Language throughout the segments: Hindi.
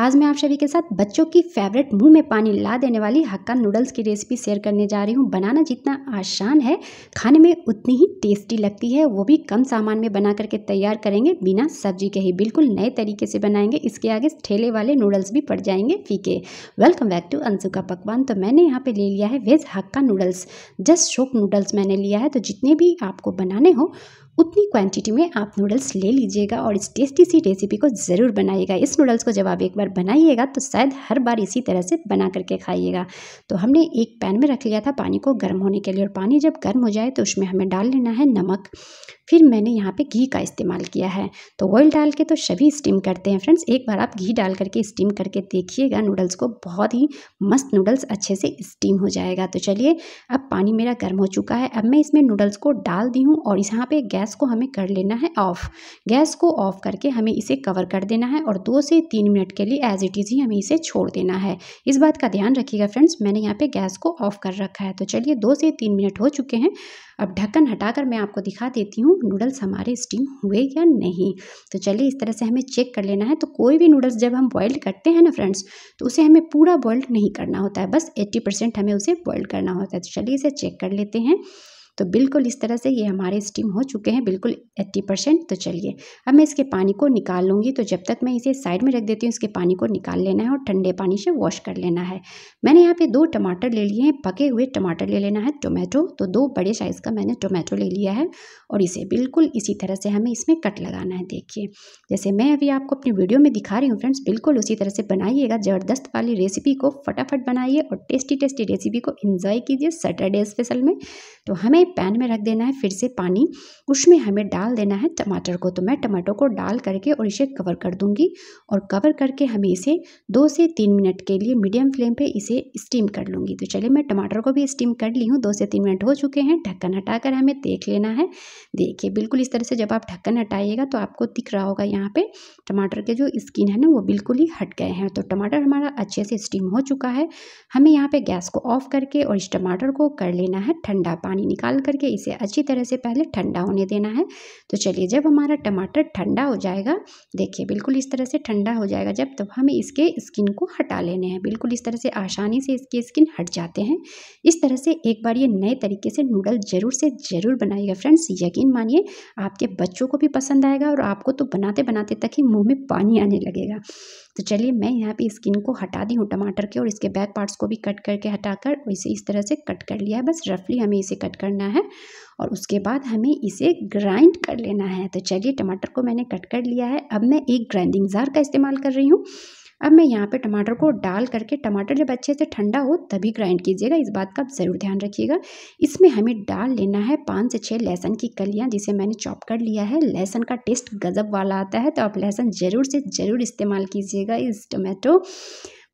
आज मैं आप सभी के साथ बच्चों की फेवरेट मुंह में पानी ला देने वाली हक्का नूडल्स की रेसिपी शेयर करने जा रही हूँ बनाना जितना आसान है खाने में उतनी ही टेस्टी लगती है वो भी कम सामान में बना करके तैयार करेंगे बिना सब्जी के ही बिल्कुल नए तरीके से बनाएंगे इसके आगे ठेले वाले नूडल्स भी पड़ जाएंगे फीके वेलकम बैक टू अंशु का पकवान तो मैंने यहाँ पर ले लिया है वेज हक्का नूडल्स जस्ट शोक नूडल्स मैंने लिया है तो जितने भी आपको बनाने हो उतनी क्वांटिटी में आप नूडल्स ले लीजिएगा और इस टेस्टी सी रेसिपी को ज़रूर बनाइएगा इस नूडल्स को जब आप एक बार बनाइएगा तो शायद हर बार इसी तरह से बना करके खाइएगा तो हमने एक पैन में रख लिया था पानी को गर्म होने के लिए और पानी जब गर्म हो जाए तो उसमें हमें डाल लेना है नमक फिर मैंने यहाँ पे घी का इस्तेमाल किया है तो ऑयल डाल के तो सभी स्टीम करते हैं फ्रेंड्स एक बार आप घी डाल करके स्टीम करके देखिएगा नूडल्स को बहुत ही मस्त नूडल्स अच्छे से स्टीम हो जाएगा तो चलिए अब पानी मेरा गर्म हो चुका है अब मैं इसमें नूडल्स को डाल दी हूँ और यहाँ पर गैस को हमें कर लेना है ऑफ़ गैस को ऑफ़ करके हमें इसे कवर कर देना है और दो से तीन मिनट के लिए एज इट इज़ ही हमें इसे छोड़ देना है इस बात का ध्यान रखिएगा फ्रेंड्स मैंने यहाँ पे गैस को ऑफ़ कर रखा है तो चलिए दो से तीन मिनट हो चुके हैं अब ढक्कन हटाकर मैं आपको दिखा देती हूँ नूडल्स हमारे स्टीम हुए या नहीं तो चलिए इस तरह से हमें चेक कर लेना है तो कोई भी नूडल्स जब हम बॉयल करते हैं ना फ्रेंड्स तो उसे हमें पूरा बॉयल नहीं करना होता है बस एट्टी हमें उसे बॉयल करना होता है तो चलिए इसे चेक कर लेते हैं तो बिल्कुल इस तरह से ये हमारे स्टीम हो चुके हैं बिल्कुल एट्टी परसेंट तो चलिए अब मैं इसके पानी को निकाल लूँगी तो जब तक मैं इसे साइड में रख देती हूँ इसके पानी को निकाल लेना है और ठंडे पानी से वॉश कर लेना है मैंने यहाँ पर दो टमाटर ले लिए हैं पके हुए टमाटर ले लेना है टोमेटो तो दो बड़े साइज़ का मैंने टोमेटो ले लिया है और इसे बिल्कुल इसी तरह से हमें इसमें कट लगाना है देखिए जैसे मैं अभी आपको अपनी वीडियो में दिखा रही हूँ फ्रेंड्स बिल्कुल उसी तरह से बनाइएगा ज़बरदस्त वाली रेसिपी को फटाफट बनाइए और टेस्टी टेस्टी रेसिपी को इन्जॉय कीजिए सैटरडे स्पेशल में तो हमें है पैन में रख देना है फिर से पानी उसमें हमें डाल देना है टमाटर को तो मैं टमाटर को डाल करके और इसे कवर कर दूंगी और कवर करके हमें इसे दो से तीन मिनट के लिए मीडियम फ्लेम पे इसे स्टीम कर लूँगी तो चलिए मैं टमाटर को भी स्टीम कर ली हूँ दो से तीन मिनट हो चुके हैं ढक्कन कर हमें देख लेना है देखिए बिल्कुल इस तरह से जब आप ढक्कन हटाइएगा तो आपको दिख रहा होगा यहाँ पर टमाटर के जो स्किन है ना वो बिल्कुल ही हट गए हैं तो टमाटर हमारा अच्छे से स्टीम हो चुका है हमें यहाँ पे गैस को ऑफ करके और इस टमाटर को कर लेना है ठंडा पानी निकाल निकाल करके इसे अच्छी तरह से पहले ठंडा होने देना है तो चलिए जब हमारा टमाटर ठंडा हो जाएगा देखिए बिल्कुल इस तरह से ठंडा हो जाएगा जब तब हमें इसके स्किन को हटा लेने हैं बिल्कुल इस तरह से आसानी से इसके स्किन हट जाते हैं इस तरह से एक बार ये नए तरीके से नूडल ज़रूर से ज़रूर बनाइएगा फ्रेंड्स यकीन मानिए आपके बच्चों को भी पसंद आएगा और आपको तो बनाते बनाते तक ही मुँह में पानी आने लगेगा तो चलिए मैं यहाँ पे स्किन को हटा दी हूँ टमाटर के और इसके बैक पार्ट्स को भी कट करके हटा कर इसे इस तरह से कट कर लिया है बस रफली हमें इसे कट करना है और उसके बाद हमें इसे ग्राइंड कर लेना है तो चलिए टमाटर को मैंने कट कर लिया है अब मैं एक ग्राइंडिंग जार का इस्तेमाल कर रही हूँ अब मैं यहाँ पे टमाटर को डाल करके टमाटर जब अच्छे से ठंडा हो तभी ग्राइंड कीजिएगा इस बात का ज़रूर ध्यान रखिएगा इसमें हमें डाल लेना है पाँच से छः लहसुन की कलियाँ जिसे मैंने चॉप कर लिया है लहसुन का टेस्ट गज़ब वाला आता है तो आप लहसुन ज़रूर से ज़रूर इस्तेमाल कीजिएगा इस टोमेटो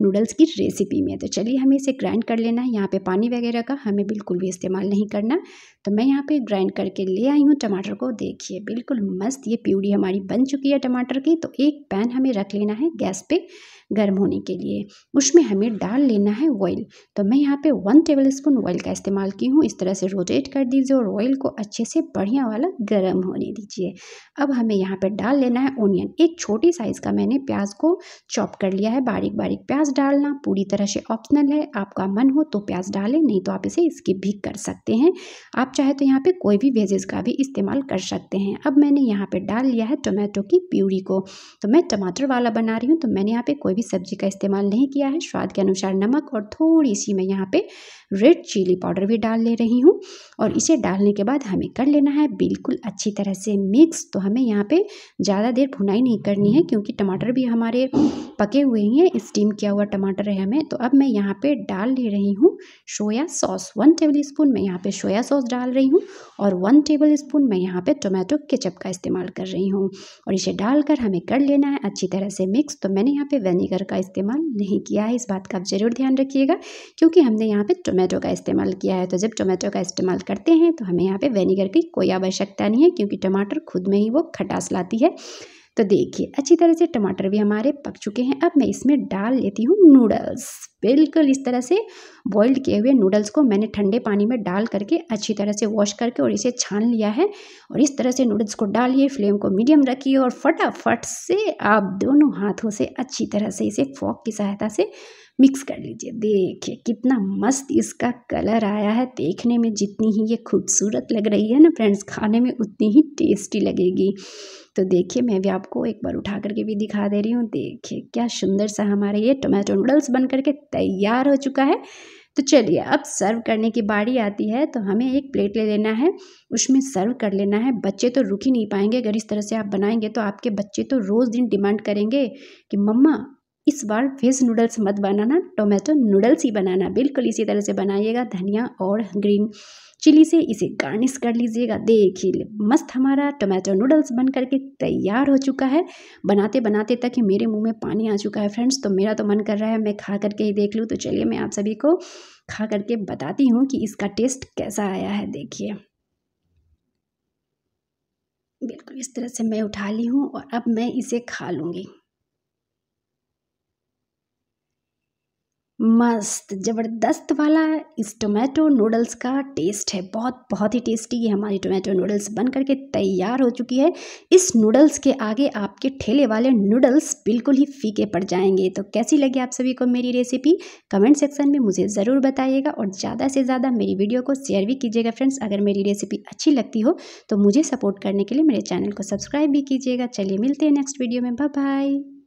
नूडल्स की रेसिपी में तो चलिए हमें इसे ग्राइंड कर लेना है यहाँ पे पानी वगैरह का हमें बिल्कुल भी इस्तेमाल नहीं करना तो मैं यहाँ पे ग्राइंड करके ले आई हूँ टमाटर को देखिए बिल्कुल मस्त ये प्यूरी हमारी बन चुकी है टमाटर की तो एक पैन हमें रख लेना है गैस पे गर्म होने के लिए उसमें हमें डाल लेना है ऑयल तो मैं यहाँ पे वन टेबल स्पून ऑयल का इस्तेमाल की हूँ इस तरह से रोटेट कर दीजिए और ऑयल को अच्छे से बढ़िया वाला गर्म होने दीजिए अब हमें यहाँ पे डाल लेना है ओनियन एक छोटी साइज़ का मैंने प्याज को चॉप कर लिया है बारीक बारीक प्याज डालना पूरी तरह से ऑप्शनल है आपका मन हो तो प्याज डालें नहीं तो आप इसे स्किप भी कर सकते हैं आप आप चाहे तो यहाँ पे कोई भी वेजेस का भी इस्तेमाल कर सकते हैं अब मैंने यहाँ पे डाल लिया है टोमेटो की प्यूरी को तो मैं टमाटर वाला बना रही हूँ तो मैंने यहाँ पे कोई भी सब्जी का इस्तेमाल नहीं किया है स्वाद के अनुसार नमक और थोड़ी सी मैं यहाँ पे रेड चिली पाउडर भी डाल ले रही हूँ और इसे डालने के बाद हमें कर लेना है बिल्कुल अच्छी तरह से मिक्स तो हमें यहाँ पर ज़्यादा देर भुनाई नहीं करनी है क्योंकि टमाटर भी हमारे पके हुए हैं स्टीम किया हुआ टमाटर है हमें तो अब मैं यहाँ पे डाल ले रही हूँ soya sauce one tablespoon मैं यहाँ पर सोया सॉस डाल रही हूँ और वन टेबल स्पून मैं यहाँ पे टोमेटो केचप का इस्तेमाल कर रही हूँ और इसे डालकर हमें कर लेना है अच्छी तरह से मिक्स तो मैंने यहाँ पे वेनेगर का इस्तेमाल नहीं किया है इस बात का आप ज़रूर ध्यान रखिएगा क्योंकि हमने यहाँ पर टोमेटो का इस्तेमाल किया है तो जब टोमेटो का इस्तेमाल करते हैं तो हमें यहाँ पर वेनेगर की कोई आवश्यकता नहीं है क्योंकि टमाटर खुद में ही वो खटास लाती है तो देखिए अच्छी तरह से टमाटर भी हमारे पक चुके हैं अब मैं इसमें डाल लेती हूँ नूडल्स बिल्कुल इस तरह से बॉइल्ड किए हुए नूडल्स को मैंने ठंडे पानी में डाल करके अच्छी तरह से वॉश करके और इसे छान लिया है और इस तरह से नूडल्स को डालिए फ्लेम को मीडियम रखिए और फटाफट से आप दोनों हाथों से अच्छी तरह से इसे फॉक की सहायता से मिक्स कर लीजिए देखिए कितना मस्त इसका कलर आया है देखने में जितनी ही ये खूबसूरत लग रही है ना फ्रेंड्स खाने में उतनी ही टेस्टी लगेगी तो देखिए मैं भी आपको एक बार उठा करके भी दिखा दे रही हूँ देखिए क्या सुंदर सा हमारे ये टोमेटो नूडल्स बन करके तैयार हो चुका है तो चलिए अब सर्व करने की बारी आती है तो हमें एक प्लेट ले लेना है उसमें सर्व कर लेना है बच्चे तो रुक ही नहीं पाएंगे अगर इस तरह से आप बनाएंगे तो आपके बच्चे तो रोज़ दिन डिमांड करेंगे कि मम्मा इस बार वेज नूडल्स मत बनाना टोमेटो नूडल्स ही बनाना बिल्कुल इसी तरह से बनाइएगा धनिया और ग्रीन चिली से इसे गार्निश कर लीजिएगा देखिए मस्त हमारा टोमेटो नूडल्स बन करके तैयार हो चुका है बनाते बनाते तक ही मेरे मुंह में पानी आ चुका है फ्रेंड्स तो मेरा तो मन कर रहा है मैं खा करके ही देख लूँ तो चलिए मैं आप सभी को खा करके बताती हूँ कि इसका टेस्ट कैसा आया है देखिए बिल्कुल इस तरह से मैं उठा ली हूँ और अब मैं इसे खा लूँगी मस्त ज़बरदस्त वाला इस टोमेटो नूडल्स का टेस्ट है बहुत बहुत ही टेस्टी ये हमारी टोमेटो नूडल्स बन करके तैयार हो चुकी है इस नूडल्स के आगे आपके ठेले वाले नूडल्स बिल्कुल ही फीके पड़ जाएंगे तो कैसी लगी आप सभी को मेरी रेसिपी कमेंट सेक्शन में मुझे ज़रूर बताइएगा और ज़्यादा से ज़्यादा मेरी वीडियो को शेयर भी कीजिएगा फ्रेंड्स अगर मेरी रेसिपी अच्छी लगती हो तो मुझे सपोर्ट करने के लिए मेरे चैनल को सब्सक्राइब भी कीजिएगा चलिए मिलते हैं नेक्स्ट वीडियो में बाय